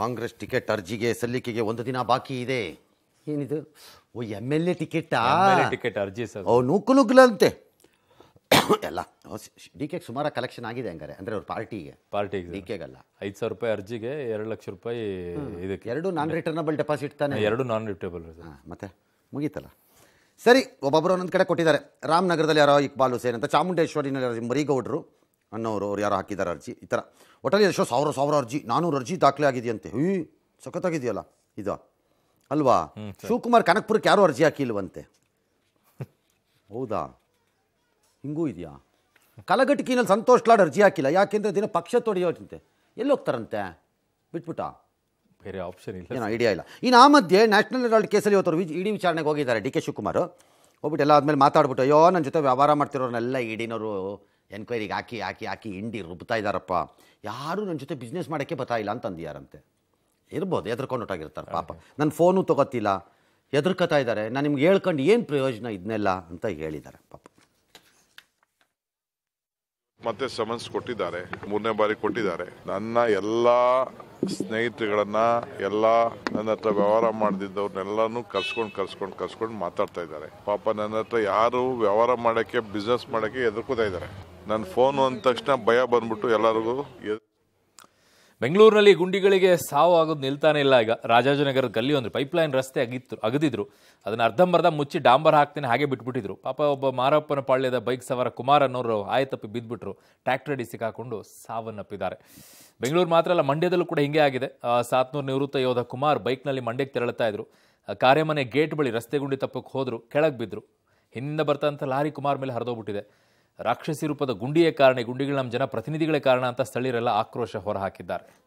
Congress ticket ಅರ್ಜಿಗೆ ಸಲ್ಲಿಕೆಗೆ ಒಂದು ದಿನ ಬಾಕಿ ಇದೆ ಏನಿದು ಓ M L A ticket ticket ಅರ್ಜಿ ಸರ್ ಓ ನೂಕುನುಗ್ಲಂತೆ ಎಲ್ಲ ಡಿ ಕೆಗೆ ಸುಮಾರು ಕಲೆಕ್ಷನ್ ಆಗಿದೆ ಹಂಗಾರೆ ಅಂದರೆ ಅವ್ರ ಪಾರ್ಟಿಗೆ ಪಾರ್ಟಿಗೆ ಡಿ ಕೆಗಲ್ಲ ಐದು ಸಾವಿರ ರೂಪಾಯಿ ಅರ್ಜಿಗೆ ಎರಡು ಲಕ್ಷ ರೂಪಾಯಿ ಇದಕ್ಕೆ ಎರಡು ನಾನ್ ರಿಟರ್ನಬಲ್ ಡೆಪಾಸಿಟ್ ತಾನೆ ಎರಡು ನಾನ್ ರಿಟರ್ನಬಲ್ ಹಾಂ ಮತ್ತೆ ಮುಗೀತಲ್ಲ ಸರಿ ಒಬ್ಬೊಬ್ಬರು ಒಂದೊಂದು ಕಡೆ ಕೊಟ್ಟಿದ್ದಾರೆ ರಾಮನಗರದಲ್ಲಿ ಯಾರೋ ಇಕ್ಬಾಲ್ ಹುಸೇನ್ ಅಂತ ಚಾಮುಂಡೇಶ್ವರಿನಲ್ಲಿ ಮರಿಗೌಡರು ಅನ್ನೋರು ಅವ್ರು ಯಾರು ಹಾಕಿದ್ದಾರೆ ಅರ್ಜಿ ಈ ಥರ ಒಟ್ಟಲ್ಲಿ ಎಷ್ಟೋ ಸಾವಿರ ಸಾವಿರ ಅರ್ಜಿ ನಾನೂರು ಅರ್ಜಿ ದಾಖಲೆ ಆಗಿದೆಯಂತೆ ಹ್ಞೂ ಸಖತ್ತಾಗಿದೆಯಲ್ಲ ಇದು ಅಲ್ವಾ ಶಿವಕುಮಾರ್ ಕನಕ್ಪುರಕ್ಕೆ ಯಾರು ಅರ್ಜಿ ಹಾಕಿಲ್ವಂತೆ ಹೌದಾ ಹಿಂಗೂ ಇದೆಯಾ ಕಲಘಟಕಿನಲ್ಲಿ ಸಂತೋಷ್ ಲಾಡ್ ಅರ್ಜಿ ಹಾಕಿಲ್ಲ ಯಾಕೆಂದರೆ ದಿನ ಪಕ್ಷ ತೊಡೆಯೋದಂತೆ ಹೋಗ್ತಾರಂತೆ ಬಿಟ್ಬಿಟ್ಟ ಬೇರೆ ಆಪ್ಷನ್ ಇಲ್ಲ ಏನೋ ಐಡಿಯಾ ಇಲ್ಲ ಇನ್ನು ಆ ಮಧ್ಯೆ ನ್ಯಾಷನಲ್ ಹೆರಾಲ್ಡ್ ಕೇಸಲ್ಲಿ ಇವತ್ತು ವಿಜ್ ಇಡಿ ವಿಚಾರಣೆಗೆ ಹೋಗಿದ್ದಾರೆ ಡಿ ಕೆ ಶಿವಕುಮಾರ್ ಹೋಗ್ಬಿಟ್ಟು ಎಲ್ಲ ಆದಮೇಲೆ ಮಾತಾಡ್ಬಿಟ್ಟು ಅಯ್ಯೋ ನನ್ನ ಜೊತೆ ವ್ಯವಹಾರ ಮಾಡ್ತಿರೋರನ್ನೆಲ್ಲ ಇಡಿನವರು ಎನ್ಕ್ವೈರಿಗೆ ಹಾಕಿ ಹಾಕಿ ಹಾಕಿ ಹಿಂಡಿ ರುಬ್ತಾ ಇದ್ದಾರಪ್ಪ ಯಾರೂ ನನ್ನ ಜೊತೆ ಬಿಸ್ನೆಸ್ ಮಾಡೋಕ್ಕೆ ಇಲ್ಲ ಅಂತಂದ್ಯಾರಂತೆ ಇರ್ಬೋದು ಎದ್ರಕೊಂಡು ಹೊಟ್ಟಾಗಿರ್ತಾರೆ ಪಾಪ ನನ್ನ ಫೋನು ತಗೋತಿಲ್ಲ ಎದ್ರಕತಾ ಇದ್ದಾರೆ ನಾನು ನಿಮ್ಗೆ ಹೇಳ್ಕೊಂಡು ಏನು ಪ್ರಯೋಜನ ಇದನ್ನೆಲ್ಲ ಅಂತ ಹೇಳಿದ್ದಾರೆ ಪಾಪ ಮತ್ತೆ ಸಮನ್ಸ್ ಕೊಟ್ಟಿದ್ದಾರೆ ಮೂರನೇ ಬಾರಿ ಕೊಟ್ಟಿದ್ದಾರೆ ನನ್ನ ಎಲ್ಲ ಸ್ನೇಹಿತರುಗಳನ್ನ ಎಲ್ಲ ನನ್ನ ಹತ್ರ ವ್ಯವಹಾರ ಮಾಡಿದ್ದವ್ರನ್ನೆಲ್ಲಾನು ಕರ್ಸ್ಕೊಂಡು ಕರ್ಸ್ಕೊಂಡು ಕರ್ಸ್ಕೊಂಡು ಮಾತಾಡ್ತಾ ಇದ್ದಾರೆ ಪಾಪ ನನ್ನ ಹತ್ರ ಯಾರು ವ್ಯವಹಾರ ಮಾಡೋಕ್ಕೆ ಬಿಸ್ನೆಸ್ ಮಾಡೋಕ್ಕೆ ಎದುರ್ಕೋತಾ ಇದ್ದಾರೆ ನನ್ನ ಫೋನ್ ಅಂದ ತಕ್ಷಣ ಭಯ ಬಂದ್ಬಿಟ್ಟು ಎಲ್ಲರಿಗೂ ಬೆಂಗಳೂರಿನಲ್ಲಿ ಗುಂಡಿಗಳಿಗೆ ಸಾವು ಆಗೋದು ನಿಲ್ತಾನೆ ಇಲ್ಲ ಈಗ ರಾಜಾಜನಗರದ ಗಲ್ಲಿ ಒಂದು ಪೈಪ್ಲೈನ್ ರಸ್ತೆ ಅಗಿತ್ತು ಅಗದಿದ್ರು ಅದನ್ನು ಅರ್ಧಂಬರ್ಧ ಮುಚ್ಚಿ ಡಾಂಬರ್ ಹಾಕ್ತೇನೆ ಹಾಗೆ ಬಿಟ್ಬಿಟ್ಟಿದ್ರು ಪಾಪ ಒಬ್ಬ ಮಾರಪ್ಪನ ಪಾಳ್ಯದ ಬೈಕ್ ಸವಾರ ಕುಮಾರ್ ಅನ್ನೋರು ಆಯತಪ್ಪಿ ಬಿದ್ದುಬಿಟ್ರು ಟ್ರ್ಯಾಕ್ಟರ್ ಸಿಕ್ಕಾಕೊಂಡು ಸಾವನ್ನಪ್ಪಿದ್ದಾರೆ ಬೆಂಗಳೂರು ಮಾತ್ರ ಅಲ್ಲ ಮಂಡ್ಯದಲ್ಲೂ ಕೂಡ ಹಿಂಗೆ ಆಗಿದೆ ಸಾತ್ನೂರು ನಿವೃತ್ತ ಯೋಧ ಕುಮಾರ್ ಬೈಕ್ನಲ್ಲಿ ಮಂಡ್ಯಕ್ಕೆ ತೆರಳುತ್ತಾ ಇದ್ರು ಕಾರ್ಯಮನೆ ಗೇಟ್ ಬಳಿ ರಸ್ತೆ ಗುಂಡಿ ತಪ್ಪಕ್ಕೆ ಹೋದರು ಕೆಳಗೆ ಬಿದ್ದರು ಹಿಂದೆ ಬರ್ತಾ ಲಾರಿ ಕುಮಾರ್ ಮೇಲೆ ಹರಿದೋಗ್ಬಿಟ್ಟಿದೆ ರಾಕ್ಷಸಿ ರೂಪದ ಗುಂಡಿಯೇ ಕಾರಣ ಗುಂಡಿಗಳು ನಮ್ಮ ಜನ ಪ್ರತಿನಿಧಿಗಳೇ ಕಾರಣ ಅಂತ ಸ್ಥಳೀಯರೆಲ್ಲ ಆಕ್ರೋಶ ಹೊರಹಾಕಿದ್ದಾರೆ ಹಾಕಿದ್ದಾರೆ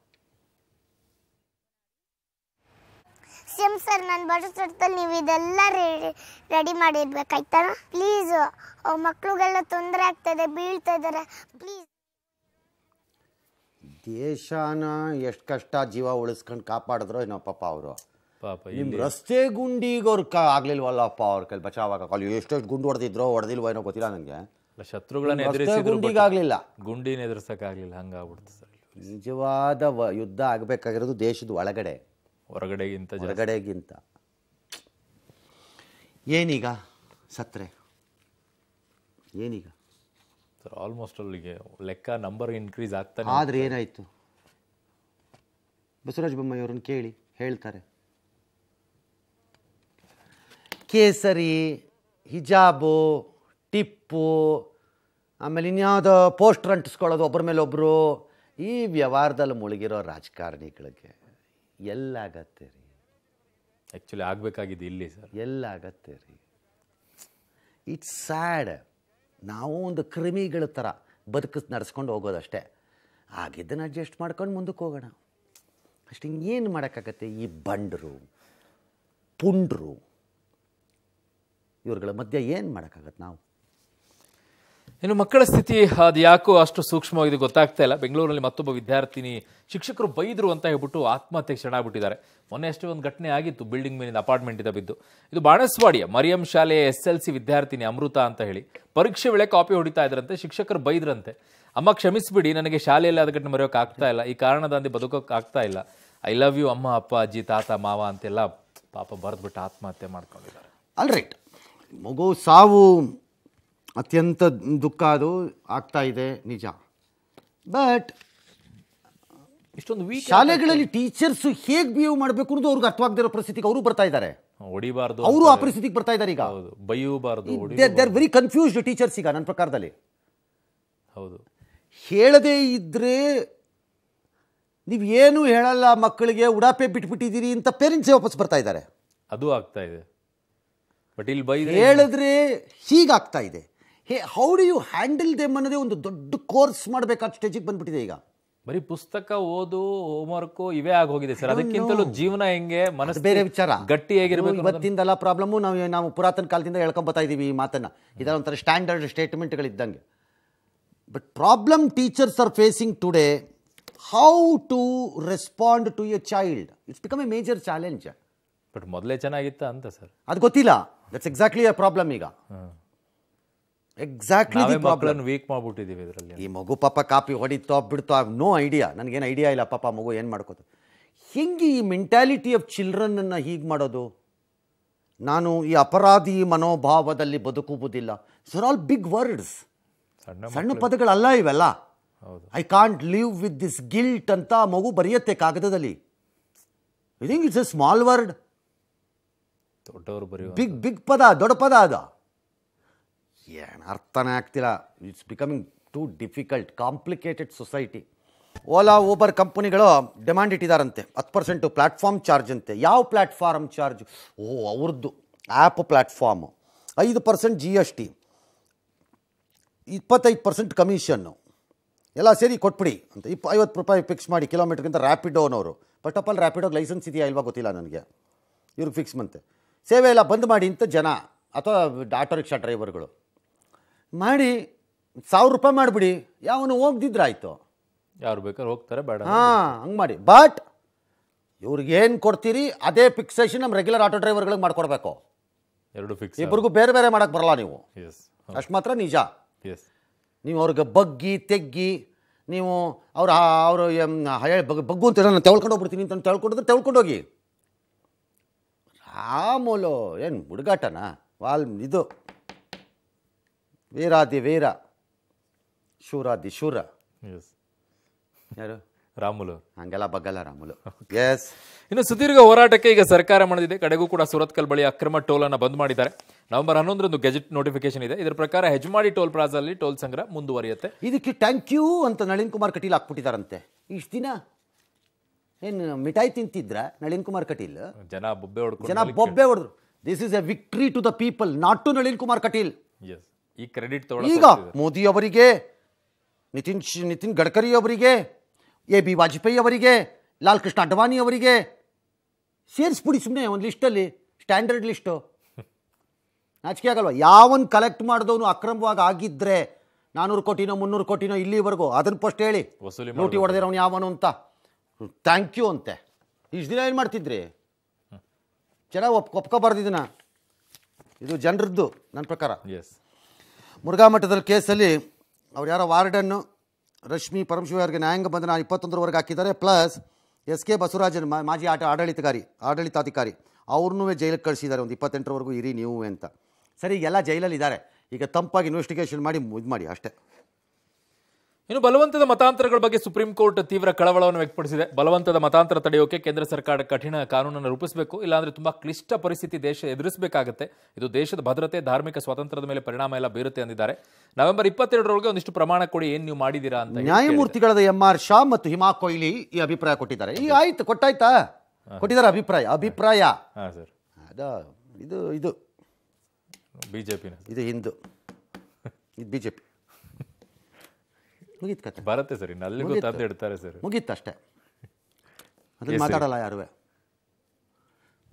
ಎಂ ಸರ್ ನಾನು ಬಡಿಸ್ದಲ್ಲಿ ನೀವು ಇದೆಲ್ಲ ರೆಡಿ ಮಾಡಿಡ್ಬೇಕಾಯ್ತಾ ಪ್ಲೀಸ್ ಮಕ್ಕಳುಗೆಲ್ಲ ತೊಂದರೆ ಆಗ್ತದೆ ಬೀಳ್ತಾ ಇದಾರೆ ಪ್ಲೀಸ್ ದೇಶನ ಎಷ್ಟು ಕಷ್ಟ ಜೀವ ಉಳಿಸ್ಕೊಂಡು ಕಾಪಾಡಿದ್ರು ಏನೋ ಪಾಪ ಅವರು ನಿಮ್ಮ ರಸ್ತೆ ಗುಂಡಿಗೆ ಅವ್ರು ಕಾ ಆಗ್ಲಿಲ್ವಲ್ಲಪ್ಪ ಅವ್ರ ಕೈಲಿ ಬಚಾವಾಗ ಎಷ್ಟು ಗುಂಡು ಹೊಡೆದಿದ್ರೋ ಹೊಡೆದಿಲ್ವ ಏನೋ ಗೊತ್ತಿಲ್ಲ ನನಗೆ ಶತ್ರುಗಳನ್ನ ಎದುರಿಸಿದ್ರು ಗುಂಡಿಗಾಗ್ಲಿಲ್ಲ ಗುಂಡಿನ ಎದುರಿಸಕ್ಕಾಗ್ಲಿಲ್ಲ ಹಂಗಾಗ್ಬಿಡ್ತು ಸರ್ ನಿಜವಾದ ಯುದ್ಧ ಆಗಬೇಕಾಗಿರೋದು ದೇಶದ ಒಳಗಡೆ ಹೊರಗಡೆಗಿಂತ ಹೊರಗಡೆಗಿಂತ ಏನೀಗ ಸತ್ರೆ ಏನೀಗ ಸರ್ ಆಲ್ಮೋಸ್ಟ್ ಅಲ್ಲಿಗೆ ಲೆಕ್ಕ ನಂಬರ್ ಇನ್ಕ್ರೀಸ್ ಆಗ್ತಾನೆ ಆದ್ರೆ ಏನಾಯ್ತು ಬಸವರಾಜ ಬೊಮ್ಮಾಯಿ ಕೇಳಿ ಹೇಳ್ತಾರೆ ಕೇಸರಿ ಹಿಜಾಬು ಟಿಪ್ಪು ಆಮೇಲೆ ಇನ್ಯಾವುದೋ ಪೋಸ್ಟರ್ ಅಂಟಿಸ್ಕೊಳ್ಳೋದು ಒಬ್ಬರ ಒಬ್ಬರು ಈ ವ್ಯವಹಾರದಲ್ಲಿ ಮುಳುಗಿರೋ ರಾಜಕಾರಣಿಗಳಿಗೆ ಎಲ್ಲಾಗತ್ತೆ ರೀ ಆ್ಯಕ್ಚುಲಿ ಆಗಬೇಕಾಗಿದೆ ಇಲ್ಲಿ ಸರ್ ಎಲ್ಲಾಗತ್ತೆ ರೀ ಇಟ್ಸ್ ಸ್ಯಾಡ್ ನಾವು ಒಂದು ಕ್ರಿಮಿಗಳ ಥರ ಬದುಕು ನಡೆಸ್ಕೊಂಡು ಹೋಗೋದಷ್ಟೇ ಆಗಿದ್ದನ್ನು ಅಡ್ಜಸ್ಟ್ ಮಾಡ್ಕೊಂಡು ಮುಂದಕ್ಕೆ ಹೋಗೋಣ ಅಷ್ಟು ಏನು ಮಾಡೋಕ್ಕಾಗತ್ತೆ ಈ ಬಂಡರು ಪುಂಡ್ರು ಇವ್ರಗಳ ಮಧ್ಯೆ ಏನು ಮಾಡೋಕ್ಕಾಗತ್ತೆ ನಾವು ಇನ್ನು ಮಕ್ಕಳ ಸ್ಥಿತಿ ಅದು ಯಾಕೋ ಅಷ್ಟು ಸೂಕ್ಷ್ಮವಾಗಿದೆ ಗೊತ್ತಾಗ್ತಾ ಇಲ್ಲ ಬೆಂಗಳೂರಲ್ಲಿ ಮತ್ತೊಬ್ಬ ವಿದ್ಯಾರ್ಥಿನಿ ಶಿಕ್ಷಕರು ಬೈದ್ರು ಅಂತ ಹೇಳ್ಬಿಟ್ಟು ಆತ್ಮಹತ್ಯೆಗೆ ಶರಣಾಗ್ಬಿಟ್ಟಿದ್ದಾರೆ ಮೊನ್ನೆ ಅಷ್ಟೇ ಒಂದು ಘಟನೆ ಆಗಿತ್ತು ಬಿಲ್ಡಿಂಗ್ ಮೇಲಿಂದ ಇದ್ದ ಬಿದ್ದು ಇದು ಬಾಣಸ್ವಾಡಿಯ ಮರಿಯಂ ಶಾಲೆಯ ಎಸ್ ಎಲ್ ಸಿ ವಿದ್ಯಾರ್ಥಿನಿ ಅಮೃತ ಅಂತ ಹೇಳಿ ಪರೀಕ್ಷೆ ವೇಳೆ ಕಾಪಿ ಹೊಡಿತಾ ಇದ್ರಂತೆ ಶಿಕ್ಷಕರು ಬೈದ್ರಂತೆ ಅಮ್ಮ ಕ್ಷಮಿಸ್ಬಿಡಿ ನನಗೆ ಶಾಲೆಯಲ್ಲಿ ಆದ ಘಟನೆ ಮರೆಯೋಕೆ ಆಗ್ತಾ ಇಲ್ಲ ಈ ಕಾರಣದಂತೆ ಬದುಕೋಕೆ ಆಗ್ತಾ ಇಲ್ಲ ಐ ಲವ್ ಯು ಅಮ್ಮ ಅಪ್ಪ ಅಜ್ಜಿ ತಾತ ಮಾವ ಅಂತೆಲ್ಲ ಪಾಪ ಬರೆದ್ಬಿಟ್ಟು ಆತ್ಮಹತ್ಯೆ ಮಾಡ್ಕೊಂಡಿದ್ದಾರೆ ಆಲ್ ರೈಟ್ ಮಗು ಸಾವು ಅತ್ಯಂತ ದುಃಖ ಅದು ಆಗ್ತಾ ಇದೆ ನಿಜ ಬಟ್ ಇಷ್ಟೊಂದು ಶಾಲೆಗಳಲ್ಲಿ ಟೀಚರ್ಸ್ ಹೇಗೆ ಬಿಹೇವ್ ಮಾಡಬೇಕು ಅನ್ನೋದು ಅವ್ರಿಗೆ ಅರ್ಥವಾಗದಿರೋ ಪರಿಸ್ಥಿತಿಗೆ ಅವರು ಬರ್ತಾ ಇದ್ದಾರೆ ಹೊಡಿಬಾರ್ದು ಅವರು ಆ ಪರಿಸ್ಥಿತಿಗೆ ಬರ್ತಾ ಇದ್ದಾರೆ ಈಗ ಹೌದು ಬೈಯಬಾರ್ದು they are very confused teachers ಈಗ ನನ್ನ ಪ್ರಕಾರದಲ್ಲಿ ಹೌದು ಹೇಳದೇ ಇದ್ದರೆ ನೀವು ಏನು ಹೇಳಲ್ಲ ಮಕ್ಕಳಿಗೆ ಉಡಾಪೆ ಬಿಟ್ಬಿಟ್ಟಿದ್ದೀರಿ ಅಂತ ಪೇರೆಂಟ್ಸ್ ವಾಪಸ್ ಬರ್ತಾ ಇದ್ದಾರೆ ಅದು ಆಗ್ತಾ ಇದೆ ಬಟ್ ಇಲ್ಲಿ ಬೈ ಹೇಳಿದ್ರೆ ಹೀಗಾಗ್ತಾ ಇದೆ hey how do you handle them ಅನ್ನೋದೇ ಒಂದು ದೊಡ್ಡ ಕೋರ್ಸ್ ಮಾಡಬೇಕಾದ ಸ್ಟೇಜಿಗೆ ಬಂದ್ಬಿಟ್ಟಿದೆ ಈಗ ಬರೀ ಪುಸ್ತಕ ಓದು ಹೋಮ್ ವರ್ಕ್ ಇವೇ ಆಗೋಗಿದೆ ಸರ್ ಅದಕ್ಕಿಂತಲೂ ಜೀವನ ಹೆಂಗೆ ಮನಸ್ಸು ಬೇರೆ ವಿಚಾರ ಗಟ್ಟಿ ಹೇಗಿರಬೇಕು ಇವತ್ತಿಂದಲ್ಲ ಪ್ರಾಬ್ಲಮ್ಮು ನಾವು ನಾವು ಪುರಾತನ ಕಾಲದಿಂದ ಹೇಳ್ಕೊಂಬತ್ತಾ ಇದ್ದೀವಿ ಈ ಮಾತನ್ನು ಇದರ ಒಂಥರ ಸ್ಟ್ಯಾಂಡರ್ಡ್ ಸ್ಟೇಟ್ಮೆಂಟ್ಗಳಿದ್ದಂಗೆ but problem teachers are facing today how to respond to a child it's become a major challenge but ಮೊದಲೇ ಚೆನ್ನಾಗಿತ್ತ ಅಂತ ಸರ್ ಅದು ಗೊತ್ತಿಲ್ಲ ದಟ್ಸ್ ಎಕ್ಸಾಕ್ಟ್ಲಿ ಅ ಪ್ರಾಬ್ಲಮ್ ಈಗ ಎಕ್ಸಾಕ್ಟ್ಲಿ ಪ್ರಾಬ್ಲಮ್ ವೀಕ್ ಮಾಡ್ಬಿಟ್ಟಿದ್ದೀವಿ ಇದರಲ್ಲಿ ಈ ಮಗು ಪಾಪ ಕಾಪಿ ಹೊಡಿತೋ ಬಿಡ್ತೋ ಆಗ ನೋ ಐಡಿಯಾ ನನಗೇನು ಐಡಿಯಾ ಇಲ್ಲ ಪಾಪ ಮಗು ಏನು ಮಾಡ್ಕೋತು ಹೆಂಗೆ ಈ ಮೆಂಟ್ಯಾಲಿಟಿ ಆಫ್ ಚಿಲ್ಡ್ರನ್ನನ್ನು ಹೀಗೆ ಮಾಡೋದು ನಾನು ಈ ಅಪರಾಧಿ ಮನೋಭಾವದಲ್ಲಿ ಬದುಕುವುದಿಲ್ಲ ಸರ್ ಆಲ್ ಬಿಗ್ ವರ್ಡ್ಸ್ ಸಣ್ಣ ಪದಗಳಲ್ಲ ಇವೆಲ್ಲ I can't live with this guilt ಅಂತ ಮಗು ಬರೆಯುತ್ತೆ ಕಾಗದದಲ್ಲಿ ಇಟ್ಸ್ ಎ ಸ್ಮಾಲ್ ವರ್ಡ್ ದೊಡ್ಡವರು ಬಿಗ್ ಬಿಗ್ ಪದ ದೊಡ್ಡ ಪದ ಅದು ಏನು ಅರ್ಥನೇ ಆಗ್ತಿಲ್ಲ it's becoming too difficult complicated society Ola Uber ಕಂಪ್ನಿಗಳು ಡಿಮ್ಯಾಂಡ್ ಇಟ್ಟಿದಾರಂತೆ ಹತ್ತು ಪರ್ಸೆಂಟು ಪ್ಲ್ಯಾಟ್ಫಾರ್ಮ್ ಚಾರ್ಜ್ ಅಂತೆ ಯಾವ ಪ್ಲ್ಯಾಟ್ಫಾರ್ಮ್ ಚಾರ್ಜ್ ಓ ಅವ್ರದ್ದು ಆ್ಯಪ್ ಪ್ಲ್ಯಾಟ್ಫಾರ್ಮು ಐದು ಪರ್ಸೆಂಟ್ ಜಿ ಎಸ್ ಟಿ ಇಪ್ಪತ್ತೈದು ಪರ್ಸೆಂಟ್ ಕಮಿಷನ್ನು ಎಲ್ಲ ಸೇರಿ ಕೊಟ್ಬಿಡಿ ಅಂತ ಇಪ್ಪ ಐವತ್ತು ರೂಪಾಯಿ ಫಿಕ್ಸ್ ಮಾಡಿ ಕಿಲೋಮೀಟ್ರ್ಗಿಂತ ರ್ಯಾಪಿಡೋ ಅನ್ನೋರು ಫಸ್ಟ್ ಆಫ್ ಆಲ್ ಲೈಸೆನ್ಸ್ ಇದೆಯಾ ಇಲ್ವಾ ಗೊತ್ತಿಲ್ಲ ನನಗೆ ಇವ್ರಿಗೆ ಫಿಕ್ಸ್ ಮಂತೆ ಸೇವೆ ಎಲ್ಲ ಬಂದ್ ಮಾಡಿ ಅಂತ ಜನ ಅಥವಾ ಆಟೋ ರಿಕ್ಷಾ ಡ್ರೈವರ್ಗಳು ಮಾಡಿ ಸಾವಿರ ರೂಪಾಯಿ ಮಾಡಿಬಿಡಿ ಯಾವನು ಹೋಗ್ದಿದ್ರಾಯ್ತು ಯಾರು ಬೇಕಾದ್ರೆ ಹೋಗ್ತಾರೆ ಬೇಡ ಹಾಂ ಹಂಗೆ ಮಾಡಿ ಬಟ್ ಇವ್ರಿಗೇನು ಕೊಡ್ತೀರಿ ಅದೇ ಫಿಕ್ಸೇಷನ್ ನಮ್ಮ ರೆಗ್ಯುಲರ್ ಆಟೋ ಡ್ರೈವರ್ಗಳಿಗೆ ಮಾಡ್ಕೊಡ್ಬೇಕು ಎರಡು ಫಿಕ್ಸ್ ಇಬ್ಬರಿಗೂ ಬೇರೆ ಬೇರೆ ಮಾಡಕ್ಕೆ ಬರಲ್ಲ ನೀವು ಅಷ್ಟು ಮಾತ್ರ ನಿಜ ನೀವು ಅವ್ರಿಗೆ ಬಗ್ಗಿ ತೆಗ್ಗಿ ನೀವು ಅವ್ರ ಅವರು ಬಗ್ಗು ಅಂತ ನಾನು ತೆಳ್ಕೊಂಡು ಹೋಗ್ಬಿಡ್ತೀನಿ ಅಂತ ತೆಳ್ಕೊಂಡಿದ್ರೆ ಹೋಗಿ ರಾಮೋಲು ಏನು ಹುಡುಗಾಟನಾ ವಾಲ್ ಇದು ವೀರಾದಿ ವೀರ ಶೂರಾದಿ ಶೂರ ಎಸ್ ಯಾರು ರಾಮುಲು ಹಂಗೆಲ್ಲ ಬಗ್ಗಲ್ಲ ರಾಮುಲು ಎಸ್ ಇನ್ನು ಸುದೀರ್ಘ ಹೋರಾಟಕ್ಕೆ ಈಗ ಸರ್ಕಾರ ಮಾಡಿದೆ ಕಡೆಗೂ ಕೂಡ ಸುರತ್ಕಲ್ ಬಳಿ ಅಕ್ರಮ ಟೋಲ್ ಅನ್ನು ಬಂದ್ ಮಾಡಿದ್ದಾರೆ ನವೆಂಬರ್ ಹನ್ನೊಂದರಂದು ಗೆಜೆಟ್ ನೋಟಿಫಿಕೇಶನ್ ಇದೆ ಇದರ ಪ್ರಕಾರ ಹೆಜ್ಮಾಡಿ ಟೋಲ್ ಪ್ಲಾಜಲ್ಲಿ ಟೋಲ್ ಸಂಗ್ರಹ ಮುಂದುವರಿಯುತ್ತೆ ಇದಕ್ಕೆ ಥ್ಯಾಂಕ್ ಯು ಅಂತ ನಳಿನ್ ಕುಮಾರ್ ಕಟೀಲ್ ಹಾಕ್ಬಿಟ್ಟಿದಾರಂತೆ ಇಷ್ಟು ದಿನ ಏನು ಮಿಠಾಯಿ ತಿಂತಿದ್ರ ನಳಿನ್ ಕುಮಾರ್ ಕಟೀಲ್ ಜನ ಬೊಬ್ಬೆ ಹೊಡೆದ್ರು ಜನ ಬೊಬ್ಬೆ ಹೊಡೆದ್ರು this is a victory to the people not to Nalin Kumar Kateel yes ಈ ಕ್ರೆಡಿಟ್ ಈಗ ಅವರಿಗೆ ನಿತಿನ್ ನಿತಿನ್ ಗಡ್ಕರಿ ಅವರಿಗೆ ಎ ಬಿ ವಾಜಪೇಯಿ ಅವರಿಗೆ ಲಾಲ್ ಕೃಷ್ಣ ಅಡ್ವಾಣಿ ಅವರಿಗೆ ಸೇರಿಸ್ಬಿಡಿ ಸುಮ್ಮನೆ ಒಂದು ಲಿಸ್ಟಲ್ಲಿ ಸ್ಟ್ಯಾಂಡರ್ಡ್ ಲಿಸ್ಟು ನಾಚಿಕೆ ಆಗಲ್ವ ಯಾವನ್ ಕಲೆಕ್ಟ್ ಮಾಡಿದವನು ಅಕ್ರಮವಾಗಿ ಆಗಿದ್ದರೆ ನಾನ್ನೂರು ಕೋಟಿನೋ ಮುನ್ನೂರು ಕೋಟಿನೋ ಇಲ್ಲಿವರೆಗೂ ಅದನ್ನು ಫಸ್ಟ್ ಹೇಳಿ ಹೊಡೆದ್ರೆ ಅವನು ಯಾವನು ಅಂತ ಥ್ಯಾಂಕ್ ಯು ಅಂತೆ ಇಷ್ಟು ದಿನ ಏನು ಮಾಡ್ತಿದ್ರಿ ಚೆನ್ನಾಗಿ ಒಪ್ ಒಪ್ಕೊಬಾರ್ದು ಇದು ಜನರದ್ದು ನನ್ನ ಪ್ರಕಾರ ಎಸ್ ಮುರುಘಾಮಠದಲ್ಲಿ ಕೇಸಲ್ಲಿ ಅವ್ರು ಯಾರೋ ವಾರ್ಡನ್ನು ರಶ್ಮಿ ಪರಮಶಿವ ಅವರಿಗೆ ನ್ಯಾಯಾಂಗ ಬಂಧನ ಇಪ್ಪತ್ತೊಂದರವರೆಗೆ ಹಾಕಿದ್ದಾರೆ ಪ್ಲಸ್ ಎಸ್ ಕೆ ಬಸವರಾಜನ್ ಮಾಜಿ ಆಟ ಆಡಳಿತಗಾರಿ ಆಡಳಿತಾಧಿಕಾರಿ ಅವ್ರನ್ನೂ ಜೈಲಿಗೆ ಕಳಿಸಿದ್ದಾರೆ ಒಂದು ಇಪ್ಪತ್ತೆಂಟರವರೆಗೂ ಇರಿ ನೀವು ಅಂತ ಸರಿ ಎಲ್ಲ ಜೈಲಲ್ಲಿ ಇದ್ದಾರೆ ಈಗ ತಂಪಾಗಿ ಇನ್ವೆಸ್ಟಿಗೇಷನ್ ಮಾಡಿ ಇದು ಮಾಡಿ ಅಷ್ಟೇ ಇನ್ನು ಬಲವಂತದ ಮತಾಂತರಗಳ ಬಗ್ಗೆ ಸುಪ್ರೀಂ ಕೋರ್ಟ್ ತೀವ್ರ ಕಳವಳವನ್ನು ವ್ಯಕ್ತಪಡಿಸಿದೆ ಬಲವಂತದ ಮತಾಂತರ ತಡೆಯೋಕೆ ಕೇಂದ್ರ ಸರ್ಕಾರ ಕಠಿಣ ಕಾನೂನನ್ನು ರೂಪಿಸಬೇಕು ಇಲ್ಲಾಂದ್ರೆ ತುಂಬಾ ಕ್ಲಿಷ್ಟ ಪರಿಸ್ಥಿತಿ ದೇಶ ಎದುರಿಸಬೇಕಾಗುತ್ತೆ ಇದು ದೇಶದ ಭದ್ರತೆ ಧಾರ್ಮಿಕ ಸ್ವಾತಂತ್ರ್ಯದ ಮೇಲೆ ಪರಿಣಾಮ ಎಲ್ಲ ಬೀರುತ್ತೆ ಅಂದಿದ್ದಾರೆ ನವೆಂಬರ್ ಇಪ್ಪತ್ತೆರಡರೊಳಗೆ ಒಂದಿಷ್ಟು ಪ್ರಮಾಣ ಕೊಡಿ ಏನು ನೀವು ಮಾಡಿದೀರಾ ಅಂತ ನ್ಯಾಯಮೂರ್ತಿಗಳಾದ ಎಂ ಆರ್ ಶಾ ಮತ್ತು ಹಿಮಾ ಕೊಹ್ಲಿ ಈ ಅಭಿಪ್ರಾಯ ಕೊಟ್ಟಿದ್ದಾರೆ ಈ ಆಯ್ತು ಕೊಟ್ಟಾಯ್ತಾ ಕೊಟ್ಟಿದ್ದಾರೆ ಅಭಿಪ್ರಾಯ ಅಭಿಪ್ರಾಯ ಇದು ಇದು ಬಿಜೆಪಿ ಇದು ಹಿಂದೂ ಇದು ಬಿಜೆಪಿ ಮುಗೀತು ಕತೆ ಬರುತ್ತೆ ಸರ್ ಇಡ್ತಾರೆ ಸರ್ ಮುಗೀತು ಅಷ್ಟೇ ಅದನ್ನು ಮಾತಾಡಲ್ಲ ಯಾರುವೆ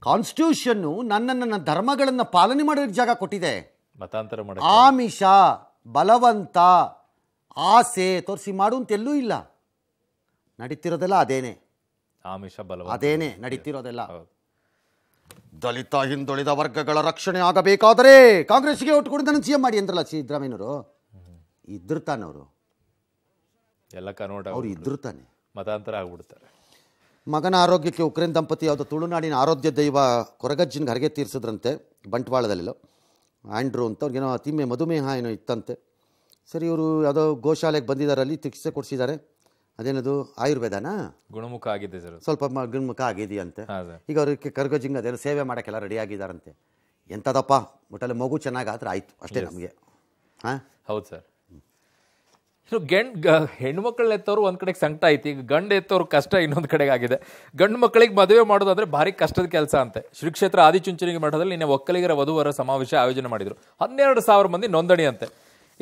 ಕಾನ್ಸ್ಟಿಟ್ಯೂಷನ್ನು ನನ್ನ ನನ್ನ ಧರ್ಮಗಳನ್ನು ಪಾಲನೆ ಮಾಡೋಕ್ಕೆ ಜಾಗ ಕೊಟ್ಟಿದೆ ಮತಾಂತರ ಮಾಡಿ ಆಮಿಷ ಬಲವಂತ ಆಸೆ ತೋರಿಸಿ ಮಾಡು ಅಂತ ಎಲ್ಲೂ ಇಲ್ಲ ನಡೀತಿರೋದೆಲ್ಲ ಅದೇನೆ ಆಮಿಷ ಬಲ ಅದೇನೆ ನಡೀತಿರೋದೆಲ್ಲ ದಲಿತ ಹಿಂದುಳಿದ ವರ್ಗಗಳ ರಕ್ಷಣೆ ಆಗಬೇಕಾದರೆ ಕಾಂಗ್ರೆಸ್ಗೆ ಒಟ್ಟು ನನ್ನ ಸಿ ಎಂ ಮಾಡಿ ಅಂದ್ರಲ್ಲ ಸಿದ್ದರಾಮಯ್ಯನವರು ಇದ್ರ ತಾನವರು ಎಲ್ಲ ಕನ್ವರ್ಟ್ ಅವ್ರು ಇದ್ರು ತಾನೆ ಮತಾಂತರ ಆಗ್ಬಿಡ್ತಾರೆ ಮಗನ ಆರೋಗ್ಯಕ್ಕೆ ಉಕ್ರೇನ್ ದಂಪತಿ ಯಾವುದೋ ತುಳುನಾಡಿನ ಆರೋಗ್ಯ ದೈವ ಕೊರಗಜ್ಜಿನ ಹರಗೆ ತೀರಿಸಿದ್ರಂತೆ ಬಂಟ್ವಾಳದಲ್ಲೆಲ್ಲೋ ಆ್ಯಂಡ್ರೂ ಅಂತ ಅವ್ರಿಗೇನೋ ತಿಮ್ಮೆ ಮಧುಮೇಹ ಏನೋ ಇತ್ತಂತೆ ಸರಿ ಇವರು ಯಾವುದೋ ಗೋಶಾಲೆಗೆ ಬಂದಿದ್ದಾರಲ್ಲಿ ಚಿಕಿತ್ಸೆ ಕೊಡಿಸಿದ್ದಾರೆ ಅದೇನದು ಆಯುರ್ವೇದನಾ ಗುಣಮುಖ ಆಗಿದೆ ಸರ್ ಸ್ವಲ್ಪ ಗುಣಮುಖ ಆಗಿದೆಯಂತೆ ಈಗ ಅವ್ರಿಗೆ ಕರ್ಗಜಿಂಗ್ ಅದೆಲ್ಲ ಸೇವೆ ಮಾಡೋಕ್ಕೆಲ್ಲ ರೆಡಿ ಆಗಿದ್ದಾರಂತೆ ಎಂಥದಪ್ಪ ಒಟ್ಟಲ್ಲಿ ಮಗು ಚೆನ್ನಾಗಾದ್ರೆ ಆಯಿತು ಅಷ್ಟೇ ನಮಗೆ ಹಾಂ ಹೌದು ಸರ್ ಗಂಡ್ ಹೆಣ್ಮಕ್ಳನ್ನ ಎತ್ತೋರು ಒಂದು ಕಡೆಗೆ ಸಂಕಟ ಐತಿ ಈಗ ಗಂಡ ಎತ್ತೋರು ಕಷ್ಟ ಇನ್ನೊಂದು ಕಡೆಗೆ ಆಗಿದೆ ಗಂಡು ಮಕ್ಕಳಿಗೆ ಮದುವೆ ಮಾಡೋದಾದರೆ ಭಾರಿ ಕಷ್ಟದ ಕೆಲಸ ಅಂತೆ ಶ್ರೀ ಕ್ಷೇತ್ರ ಆದಿಚುಂಚನಗಿ ಮಠದಲ್ಲಿ ನಿನ್ನೆ ಒಕ್ಕಲಿಗರ ವಧುವರ ಸಮಾವೇಶ ಆಯೋಜನೆ ಮಾಡಿದರು ಹನ್ನೆರಡು ಸಾವಿರ ಮಂದಿ ನೋಂದಣಿ ಅಂತೆ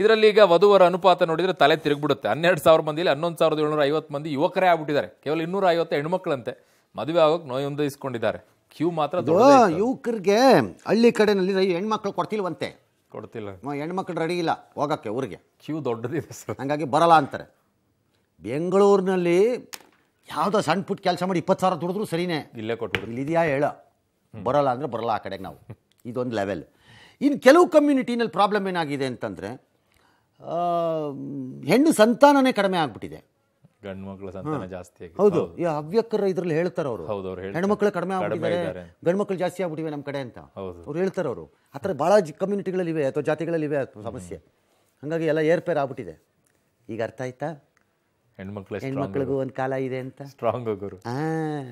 ಇದರಲ್ಲಿ ಈಗ ವಧುವರ ಅನುಪಾತ ನೋಡಿದರೆ ತಲೆ ತಿರುಗ್ಬಿಡುತ್ತೆ ಹನ್ನೆರಡು ಸಾವಿರ ಮಂದಿಲಿ ಹನ್ನೊಂದು ಸಾವಿರದ ಏಳ್ನೂರ ಐವತ್ತು ಮಂದಿ ಯುವಕರೇ ಆಗ್ಬಿಟ್ಟಿದ್ದಾರೆ ಕೇವಲ ಇನ್ನೂರ ಐವತ್ತು ಹೆಣ್ಮಕ್ಳಂತೆ ಮದುವೆ ಆಗೋಕೆ ಇಸ್ಕೊಂಡಿದ್ದಾರೆ ಕ್ಯೂ ಮಾತ್ರ ಯುವಕರಿಗೆ ಹಳ್ಳಿ ಕಡೆನಲ್ಲಿ ಹೆಣ್ಮಕ್ಳು ಕೊಡ್ತಿಲ್ವಂತೆ ಕೊಡ್ತಿಲ್ಲ ಹೆಣ್ಮಕ್ಳು ರೆಡಿ ಇಲ್ಲ ಹೋಗೋಕ್ಕೆ ಊರಿಗೆ ಕ್ಯೂ ದೊಡ್ಡದಿದೆ ಸರ್ ಹಂಗಾಗಿ ಬರಲ್ಲ ಅಂತಾರೆ ಬೆಂಗಳೂರಿನಲ್ಲಿ ಯಾವುದೋ ಸಣ್ಣ ಪುಟ್ಟ ಕೆಲಸ ಮಾಡಿ ಇಪ್ಪತ್ತು ಸಾವಿರ ದುಡಿದ್ರು ಸರಿನೇ ಇಲ್ಲೇ ಕೊಟ್ಟು ಇಲ್ಲಿದೆಯಾ ಹೇಳ ಬರಲ್ಲ ಅಂದರೆ ಬರಲ್ಲ ಆ ಕಡೆಗೆ ನಾವು ಇದೊಂದು ಲೆವೆಲ್ ಇನ್ನು ಕೆಲವು ಕಮ್ಯುನಿಟಿನಲ್ಲಿ ಪ್ರಾಬ್ಲಮ್ ಏನಾಗಿದೆ ಅಂತಂದರೆ ಹೆಣ್ಣು ಸಂತಾನನೇ ಕಡಿಮೆ ಆಗಿಬಿಟ್ಟಿದೆ ಗಂಡು ಮಕ್ಕಳ ಸಂತಾನ ಜಾಸ್ತಿ ಹೌದು ಈ ಹವ್ಯಕರ ಇದ್ರಲ್ಲಿ ಹೇಳ್ತಾರ ಅವರು ಹೌದು ಅವ್ರು ಹೆಣ್ಮಕ್ಳು ಕಡಿಮೆ ಆಗ್ಬಿಟ್ಟಿದ್ದಾರೆ ಗಂಡು ಮಕ್ಕಳು ಜಾಸ್ತಿ ಆಗ್ಬಿಟ್ಟಿವೆ ನಮ್ಮ ಕಡೆ ಅಂತ ಹೌದು ಅವ್ರು ಹೇಳ್ತಾರ ಅವರು ಆ ಥರ ಭಾಳ ಇವೆ ಅಥವಾ ಜಾತಿಗಳಲ್ಲಿ ಅಥವಾ ಸಮಸ್ಯೆ ಹಾಗಾಗಿ ಎಲ್ಲ ಏರ್ಪೇರ್ ಆಗ್ಬಿಟ್ಟಿದೆ ಈಗ ಅರ್ಥ ಆಯ್ತಾ ಹೆಣ್ಮಕ್ಳು ಹೆಣ್ಮಕ್ಳಿಗೂ ಒಂದು ಕಾಲ ಇದೆ ಅಂತ ಸ್ಟ್ರಾಂಗ್ ಗುರು ಹಾಂ